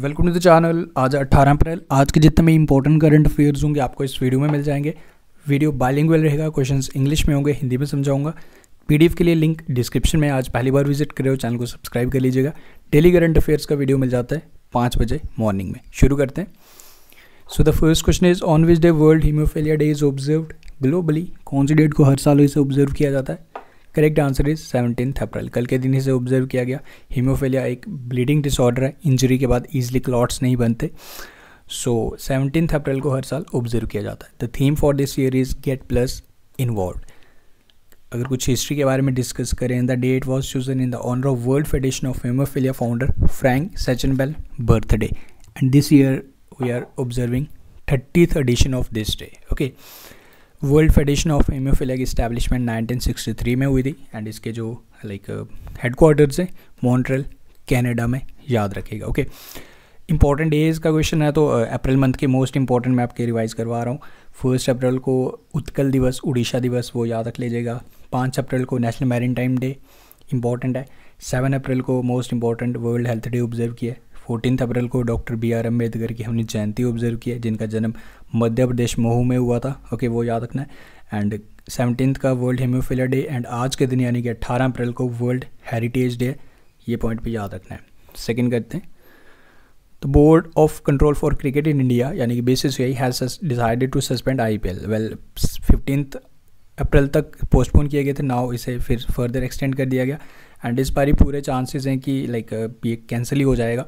Welcome to the channel आज 18 अप्रैल आज के जितने भी इंपॉर्टेंट करंट अफेयर्स होंगे आपको इस वीडियो में मिल जाएंगे वीडियो बाइलिंगुअल रहेगा क्वेश्चंस इंग्लिश में होंगे हिंदी में समझाऊंगा पीडीएफ के लिए लिंक डिस्क्रिप्शन में आज पहली बार विजिट करे हो चैनल को सब्सक्राइब कर लीजिएगा डेली करंट अफेयर्स का वीडियो मिल जाता है पाँच बजे मॉर्निंग में शुरू करते हैं so the first question is on which day world haemophilia day is observe globally कौन सी डेट को हर साल इसे ऑब्जर्व किया जाता है correct answer is seventeen April कल के दिन इसे ऑब्जर्व किया गया हीमोफेलिया एक ब्लीडिंग डिसऑर्डर है इंजरी के बाद ईजिली क्लॉट्स नहीं बनते सो सेवनटीन अप्रैल को हर साल ऑब्जर्व किया जाता है the theme for this year is get plus involve अगर कुछ हिस्ट्री के बारे में डिस्कस करें the date was chosen in the honour of world federation of haemophilia founder Frank Bell birthday and this year we are observing thirtieth edition of this day okay world federation of nineteen establishment 1963 में हुई थी and इसके जो like headquarters हैं Montreal Canada में याद रखेगा okay important days का क्वेश्चन है तो अप्रैल uh, मंथ के मोस्ट इंपॉर्टेंट मैं आपके रिवाइज करवा रहा हूँ फर्स्ट अप्रैल को उत्कल दिवस उड़ीसा दिवस वो याद रख लीजिएगा पाँच अप्रैल को national maritime day important है सेवन अप्रैल को most important world health day observe किया फोर्टीन अप्रैल को डॉक्टर बी आर अम्बेडकर की हमने जयंती ऑब्जर्व की है जिनका जन्म मध्य प्रदेश महू में हुआ था ओके वो याद रखना है एंड सेवनटीन का वर्ल्ड हेमोफिला डे एंड आज के दिन यानी कि अट्ठारह अप्रैल को वर्ल्ड हेरिटेज डे ये पॉइंट भी याद रखना है सेकेंड करते हैं तो board of control for cricket in India यानी कि decided to suspend I P L well fifteen April तक पोस्टपोन किए गए थे नाउ इसे फिर फर्दर एक्सटेंड कर दिया गया एंड इस ही पूरे चांसेस हैं कि लाइक ये कैंसिल ही हो जाएगा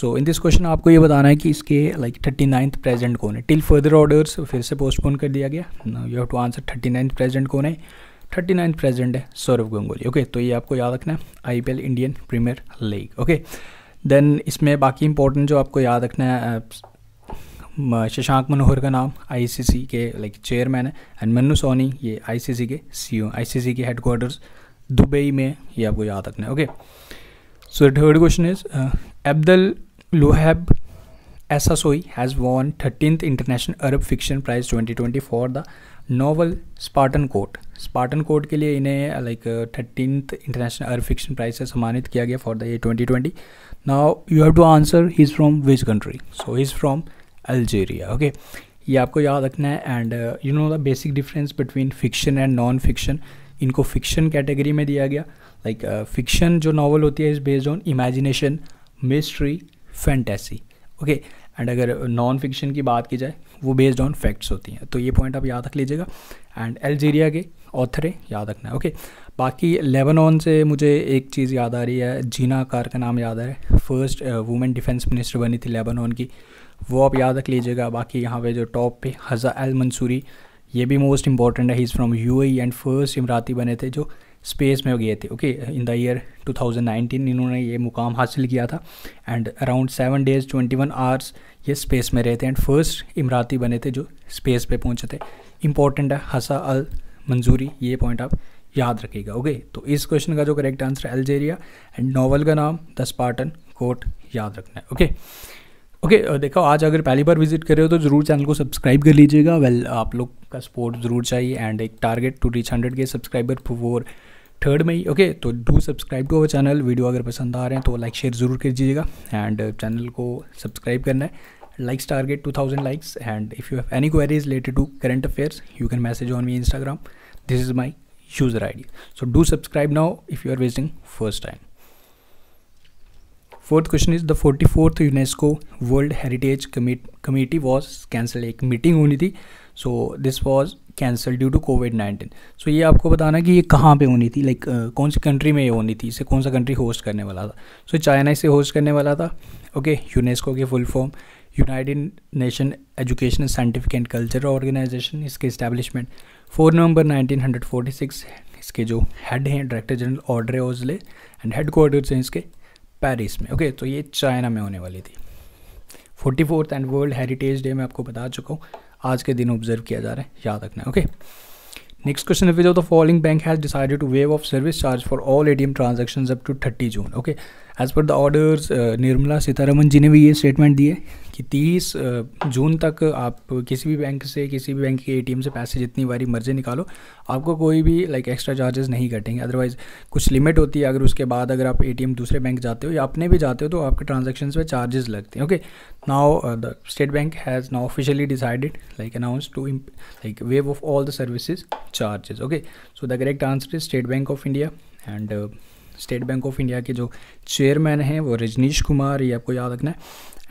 सो इन दिस क्वेश्चन आपको ये बताना है कि इसके लाइक थर्टी नाइन्थ प्रेजेंट कौन है टिल फर्दर ऑर्डर्स फिर से पोस्टपोन कर दिया गया you have to answer thirty ninth present कौन है थर्टी नाइन्थ प्रेजेंट है सौरभ गंगोली ओके okay, तो ये आपको याद रखना है I P L Indian premier league okay then इसमें बाकी इंपॉर्टेंट जो आपको याद रखना है शशांक मनोहर का नाम आईसीसी के लाइक चेयरमैन है एंड मन्नू सोनी ये आईसीसी के सीईओ आईसीसी e के हेडक्वार्टर्स दुबई में ये आपको याद रखना है okay so third question is Abdelouahab has won thirteen international Arab fiction prize twenty twenty for the novel Spartan court Spartan court के लिए इन्हें like thirteen international Arab fiction prize से सम्मानित किया गया फॉर द ये twenty now you have to answer he is from which country so he is from Algeria okay ये आपको याद रखना है and you know the basic difference between fiction and non fiction इनको फिक्शन कैटेगरी में दिया गया लाइक फिक्शन uh, जो नावल होती है is based on imagination mystery fantasy okay and अगर नॉन फिक्शन की बात की जाए वो बेस्ड ऑन फैक्ट्स होती हैं तो ये पॉइंट आप याद रख लीजिएगा एंड अल्जीरिया के ऑथर है याद रखना है ओके बाकी लेबनान से मुझे एक चीज़ याद आ रही है जीना कार का नाम याद आ रहा है फर्स्ट वुमेन डिफेंस मिनिस्टर बनी थी लेबनान की वो आप याद रख लीजिएगा बाकी यहाँ पे जो टॉप पे हज़ा अल मंसूरी ये भी मोस्ट इंपॉर्टेंट है he is from you and first Emirati बने थे जो स्पेस में गए थे ओके इन द ईयर 2019 इन्होंने ये मुकाम हासिल किया था and around seven days 21 hours ये स्पेस में रहे थे एंड फर्स्ट इमराती बने थे जो स्पेस पे पहुंचे थे इंपॉर्टेंट है हसा अल मंजूरी ये पॉइंट आप याद रखिएगा ओके तो इस क्वेश्चन का जो करेक्ट आंसर है अल्जेरिया एंड नॉवल का नाम द स्पार्टन कोट याद रखना है ओके ओके okay, देखो आज अगर पहली बार विजिट कर रहे हो तो ज़रूर चैनल को सब्सक्राइब कर लीजिएगा वेल well, आप लोग का सपोर्ट ज़रूर चाहिए एंड एक target to reach hundred K subscriber for third में ही ओके तो do subscribe to our channel video अगर पसंद आ रहे हैं तो लाइक शेयर ज़रूर कर दीजिएगा एंड चैनल को सब्सक्राइब करना है likes target two thousand likes and if you have any queries related to current affairs you can message on me Instagram this is my user I D so do subscribe now if you are wasting first time fourth question is the forty fourth UNESCO world heritage committee was cancel एक meeting होनी थी so this was cancel due to covid nineteen so ये आपको बताना कि ये कहाँ पे होनी थी लाइक like, uh, कौन सी कंट्री में ये होनी थी इसे कौन सा कंट्री होस्ट करने वाला था सो so, चाइना इसे होस्ट करने वाला था ओके okay, यूनेस्को के full form united nation education scientific and cultural organisation इसके establishment four November nineteen hundred forty six इसके जो हेड हैं director general Audrey Azoulay and headquarters हैं इसके पेरिस में ओके तो ये चाइना में होने वाली थी forty fourth and world heritage day मैं आपको बता चुका हूँ आज के दिन ऑब्जर्व किया जा रहा है याद रखना है okay next question with of the following bank has decided to waive off service charge for all ATM transaction up to thirty June okay as per the orders Nirmala Sitharaman ji ने भी ये स्टेटमेंट दिए है कि 30 जून तक आप किसी भी बैंक से किसी भी बैंक के एटीएम से पैसे जितनी बारी मर्जी निकालो आपको कोई भी लाइक एक्स्ट्रा चार्जेस नहीं कटेंगे अदरवाइज़ कुछ लिमिट होती है अगर उसके बाद अगर आप एटीएम दूसरे बैंक जाते हो या अपने भी जाते हो तो आपके ट्रांजेक्शन पर चार्जेस लगते हैं okay now the state bank has now officially decided like announce to like waive off all the services charges okay so the correct answer is state bank of India and state bank of India के जो chairman हैं वो रजनीश कुमार ये आपको याद रखना है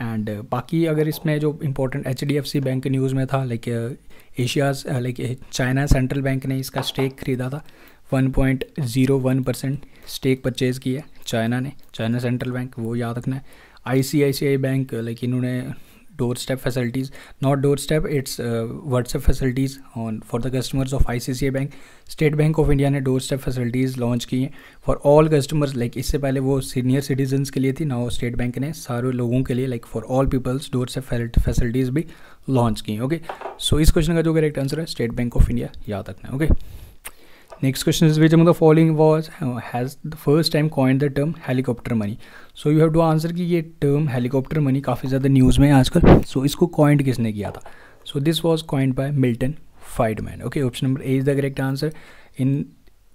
and uh, बाकी अगर इसमें जो important H D F C bank news में था like Asia like China central bank ने इसका स्टेक खरीदा था 1.01 परसेंट स्टेक परचेज़ किया चाइना ने चाइना सेंट्रल बैंक वो याद रखना है I C I C I bank like इन्होंने doorstep facilities doorstep it's doorstep it's on for the customers of I C C I bank state bank of India ने door doorstep facilities launch की हैं for all customers like इससे पहले वो senior citizens के लिए थी ना स्टेट बैंक ने सारे लोगों के लिए like for all peoples doorstep facilities भी लॉन्च की ओके सो इस क्वेश्चन का जो करेक्ट आंसर है स्टेट बैंक ऑफ इंडिया याद रखना okay next question is which among the following was has the first time coin the term helicopter money so you have to answer कि ये term helicopter money काफ़ी ज़्यादा news में है आजकल सो so, इसको कॉइंड किसने किया था so this was coined by Milton Friedman okay option number A is the correct answer in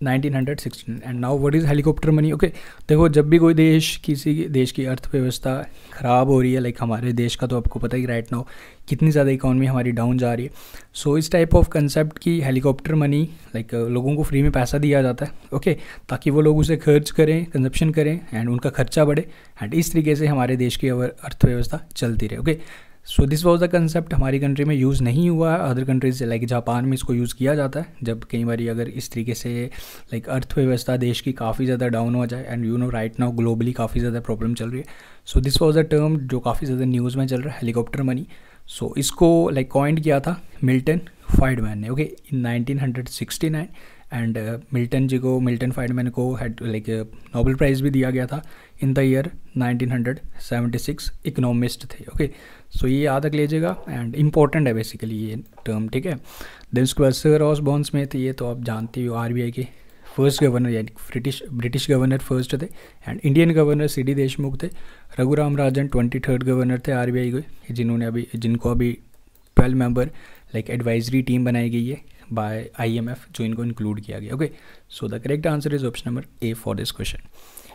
1916 and now what is helicopter money okay देखो जब भी कोई देश किसी देश की अर्थव्यवस्था ख़राब हो रही है लाइक like हमारे देश का तो आपको पता ही राइट नाउ कितनी ज़्यादा इकोनॉमी हमारी डाउन जा रही है सो so, इस टाइप ऑफ कंसेप्ट की हेलीकॉप्टर मनी लाइक लोगों को फ्री में पैसा दिया जाता है ओके okay? ताकि वो लोग उसे खर्च करें कंजप्शन करें एंड उनका खर्चा बढ़े एंड इस तरीके से हमारे देश की अर्थव्यवस्था चलती रहे okay okay? So this was the concept हमारी कंट्री में यूज़ नहीं हुआ है अदर कंट्रीज़ लाइक जापान में इसको यूज़ किया जाता है जब कई बार अगर इस तरीके से लाइक like, अर्थव्यवस्था देश की काफ़ी ज़्यादा डाउन हो जाए and you know right now globally काफ़ी ज़्यादा प्रॉब्लम चल रही है so this was a term जो काफ़ी ज़्यादा न्यूज़ में चल रहा है हेलीकॉप्टर मनी सो so, इसको लाइक like, कॉइंट किया था मिल्टन फाइडमैन ने okay in 1969 and Milton ji को मिल्टन फाइडमैन को हेड लाइक नोबेल प्राइज़ भी दिया गया था इन द ईयर 1976 इकोनॉमिस्ट थे ओके okay? सो so, ये याद रख लीजिएगा एंड इम्पॉर्टेंट है बेसिकली ये टर्म ठीक है देन उसके बाद सर ऑस बॉन्स में थे ये तो आप जानते हो आर के फर्स्ट गवर्नर यानी ब्रिटिश ब्रिटिश गवर्नर फर्स्ट थे and Indian governor C D Deshmukh थे Raghuram Rajan twenty third governor थे आर बी के जिन्होंने अभी जिनको अभी twelve member like advisory team बनाई गई है बाय आईएमएफ जो इनको इंक्लूड किया गया okay so the correct answer is option number A for this question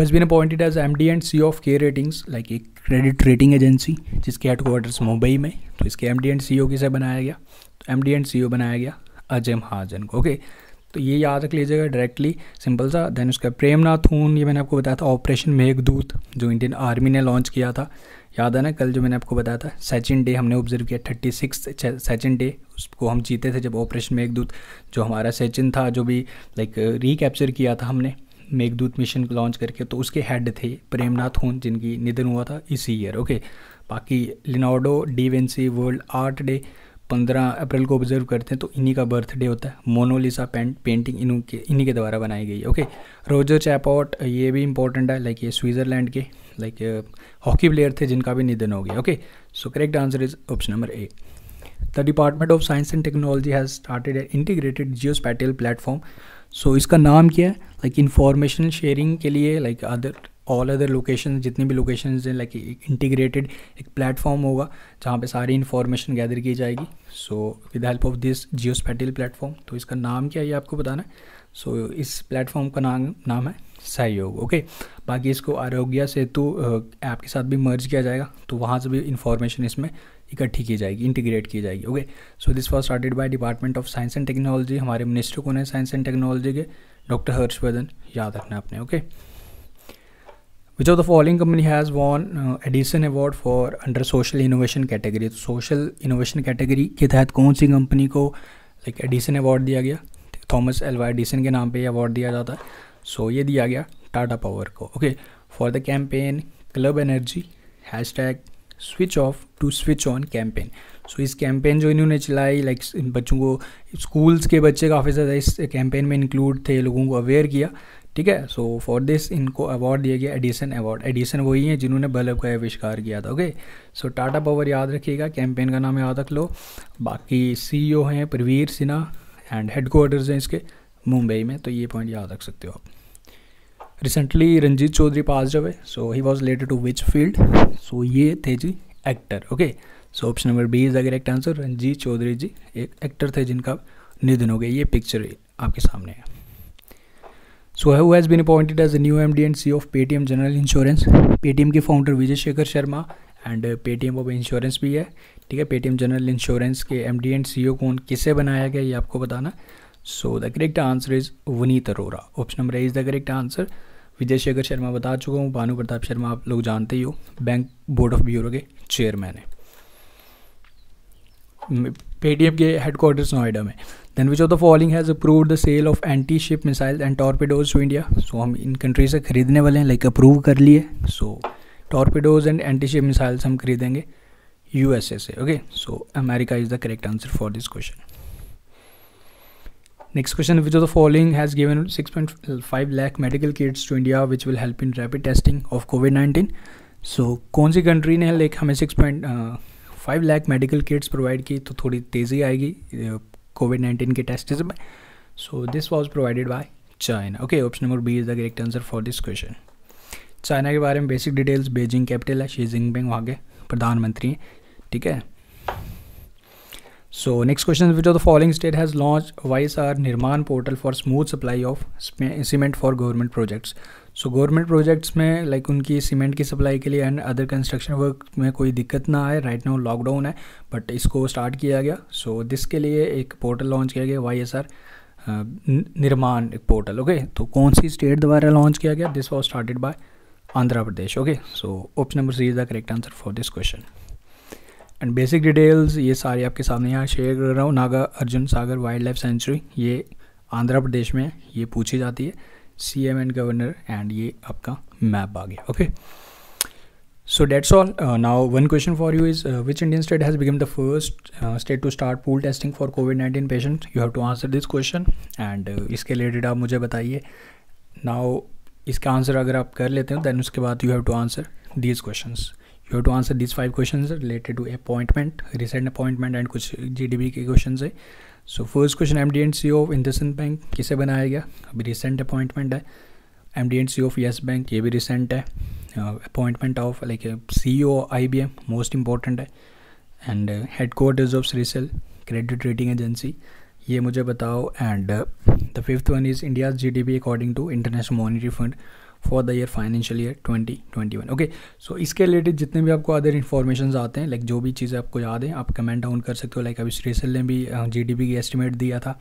has been appointed as M D and C of K ratings like एक credit rating agency जिसके headquarters Mumbai में तो इसके M D and C O किसे बनाया गया तो M D and C O बनाया गया अजय हाजन को ओके okay? तो ये याद रख लीजिएगा डायरेक्टली सिंपल सा देन उसका प्रेमनाथ हून ये मैंने आपको बताया था ऑपरेशन मेघदूत जो इंडियन आर्मी ने लॉन्च किया था याद है ना कल जो मैंने आपको बताया था सेचिन डे हमने ऑब्जर्व किया थर्टी सिक्स सेचिन डे उसको हम जीते थे जब ऑपरेशन मेघदूत जो हमारा सेचिन था जो भी लाइक रिकैप्चर किया था हमने मेघदूत मिशन को लॉन्च करके तो उसके हेड थे प्रेमनाथ हून जिनकी निधन हुआ था इसी ईयर ओके बाकी Leonardo da world art day पंद्रह अप्रैल को ऑब्जर्व करते हैं तो इन्हीं का बर्थडे होता है मोनोलिसा पेंट पेंटिंग इन्हों के इन्हीं के द्वारा बनाई गई है ओके रोजर चैपॉट ये भी इंपॉर्टेंट है लाइक ये स्विट्ज़रलैंड के लाइक हॉकी प्लेयर थे जिनका भी निधन हो गया okay so correct answer is option number A the department of science and technology has started a integrated spatial platform so इसका नाम क्या है लाइक इन्फॉर्मेशन शेयरिंग के लिए like other all other location जितनी भी लोकेशन हैं लाइक इंटीग्रेटेड एक प्लेटफॉर्म होगा जहाँ पे सारी इन्फॉर्मेशन गैदर की जाएगी so with help of this geo spatial platform तो इसका नाम क्या है ये आपको बताना है सो so, इस प्लेटफॉर्म का नाम नाम है सहयोग ओके बाकी इसको आरोग्य सेतु ऐप के साथ भी मर्ज किया जाएगा तो वहाँ से भी इंफॉर्मेशन इसमें इकट्ठी की जाएगी इंटीग्रेट की जाएगी okay so this was started by department of science and technology हमारे मिनिस्टर कौन है साइंस एंड टेक्नोलॉजी के डॉक्टर हर्षवर्धन याद रखना अपने okay okay? Which of the following company has won Edison award for under social innovation category तो social innovation category के तहत कौन सी कंपनी को लाइक एडिसन अवार्ड दिया गया थॉमस एलवा एडिसन के नाम पे ये अवार्ड दिया जाता है सो so, ये दिया गया टाटा पावर को okay for the campaign club energy hashtag switch off to switch on campaign so इस कैंपेन जो इन्होंने चलाई लाइक like, बच्चों को स्कूल्स के बच्चे काफ़ी ज़्यादा इस कैंपेन में इंक्लूड थे लोगों को अवेयर किया ठीक है सो फॉर दिस इनको अवार्ड दिया गया एडिसन अवार्ड एडिसन वही है जिन्होंने बल्ब का आविष्कार किया था ओके सो टाटा पावर याद रखिएगा कैंपेन का नाम याद रख लो बाकी सीईओ e हैं प्रवीर सिन्हा एंड क्वार्टर्स हैं इसके मुंबई में तो ये पॉइंट याद रख सकते हो आप रिसेंटली रंजीत चौधरी पास है so he was related to which field so ये थे जी actor okay so option number B is the correct answer Ranjit Chaudhary ji एक एक्टर थे जिनका निधन हो गया ये पिक्चर आपके सामने है सो है has been appointed as a new M D and C of Paytm general insurance Paytm के founder Vijay Shekhar Sharma and Paytm of insurance भी है ठीक है पेटीएम जनरल इंश्योरेंस के M D and C O कौन किसे बनाया गया ये आपको बताना so the correct answer is Vaneet Arora option number A is the correct answer Vijay Shekhar Sharma बता चुका हूँ भानु प्रताप शर्मा आप लोग जानते ही हो बैंक बोर्ड ऑफ ब्यूरो के चेयरमैन है पेटीएम के हेडक्वार्टर्स नोएडा में then which of the following has approve the sale of anti ship missile and torpedoes to India so हम इन कंट्री से खरीदने वाले हैं लाइक अप्रूव कर लिए so torpedoes and anti ship missiles हम खरीदेंगे यू एस ए से okay so America is the correct answer for this question next question which of the following has given six point five lakh medical kits to India which will help in rapid testing of COVID nineteen so कौन सी country ने like हमें six point five lakh medical kits provide की तो थोड़ी तेज़ी आएगी Covid nineteen के टेस्ट में so this was provided by China okay option number B is the correct answer for this question China के बारे में बेसिक डिटेल्स बेजिंग कैपिटल है शी जिनपिंग वहाँ के प्रधानमंत्री हैं ठीक है so next question which of the following state has launch Y S R Nirman portal for smooth supply of cement for government projects so government projects में लाइक like उनकी cement की सप्लाई के लिए एंड अदर कंस्ट्रक्शन वर्क में कोई दिक्कत ना आए राइट नाउ लॉकडाउन है बट इसको स्टार्ट किया गया सो so, दिस के लिए एक पोर्टल लॉन्च किया गया Y S R Nirman portal okay तो कौन सी स्टेट द्वारा लॉन्च किया गया this was started by Andhra Pradesh okay so option number C is the correct answer for this question and basic details ये सारे आपके सामने यहाँ शेयर कर रहा हूँ Nagarjuna Sagar wild life sanctuary ये आंध्र प्रदेश में ये पूछी जाती है C M and governor and ये आपका मैप आ गया okay so that's all now one question for you is which Indian state has become the first state to start pool testing for COVID nineteen patient you have to answer this question and इसके related आप मुझे बताइए now इसका answer अगर आप कर लेते हो दैन उसके बाद you have to answer these question you to answer this five question related to appointment recent appointment and कुछ जी के क्वेश्चन है so first question M D and C of IndusInd bank किसे बनाया गया अभी recent appointment है M D and C of Yes bank ये भी recent है appointment of like C O I B M most important है and headquarters of श्रीसेल credit rating agency ये मुझे बताओ and the fifth one is India G D P according to international monetary fund for the year financial year 2021 okay so इसके related जितने भी आपको other information आते हैं like like जो भी चीज़ें आपको याद हैं आप कमेंट डाउन कर सकते हो लाइक अभी श्रीसल ने भी जी की एस्टिमेट दिया था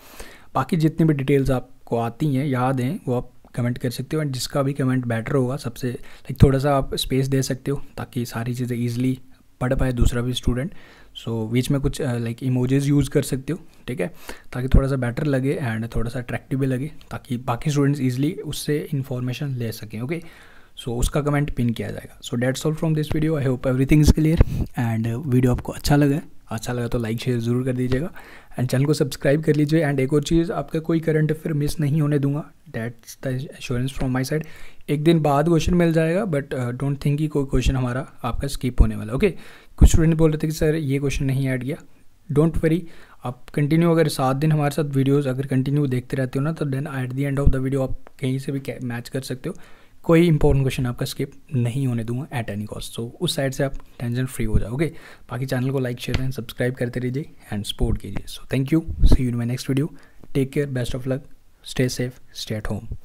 बाकी जितनी भी डिटेल्स आपको आती हैं याद हैं वो आप कमेंट कर सकते हो एंड जिसका भी कमेंट बेटर होगा सबसे लाइक थोड़ा सा आप स्पेस दे सकते हो ताकि सारी चीज़ें ईजिली पढ़ पाए दूसरा भी स्टूडेंट सो so, बीच में कुछ लाइक इमोजेज यूज़ कर सकते हो ठीक है ताकि थोड़ा सा बेटर लगे एंड थोड़ा सा अट्रैक्टिव भी लगे ताकि बाकी स्टूडेंट्स ईजिली उससे इन्फॉर्मेशन ले सकें ओके सो so, उसका कमेंट पिन किया जाएगा so that's all from this video I hope everything is clear and video आपको अच्छा लगा है अच्छा लगा तो लाइक शेयर ज़रूर कर दीजिएगा एंड चैनल को सब्सक्राइब कर लीजिए एंड एक और चीज़ आपका कोई करंट अफेयर मिस नहीं होने दूंगा that's the assurance from my side एक दिन बाद क्वेश्चन मिल जाएगा बट डोंट थिंक कि कोई क्वेश्चन हमारा आपका स्किप होने वाला ओके कुछ स्टूडेंट बोल रहे थे कि सर ये क्वेश्चन नहीं ऐड किया डोंट वरी आप कंटिन्यू अगर सात दिन हमारे साथ वीडियोज़ अगर कंटिन्यू देखते रहते हो ना तो then at the end of the video आप कहीं से भी मैच कर सकते हो कोई इंपॉर्टेंट क्वेश्चन आपका स्किप नहीं होने दूंगा एट एनी कॉस्ट सो उस साइड से आप टेंशन फ्री हो जाओगे बाकी चैनल को लाइक शेयर एंड सब्सक्राइब करते रहिए एंड सपोर्ट कीजिए so thank you see you in my next video take care best of luck stay safe stay at home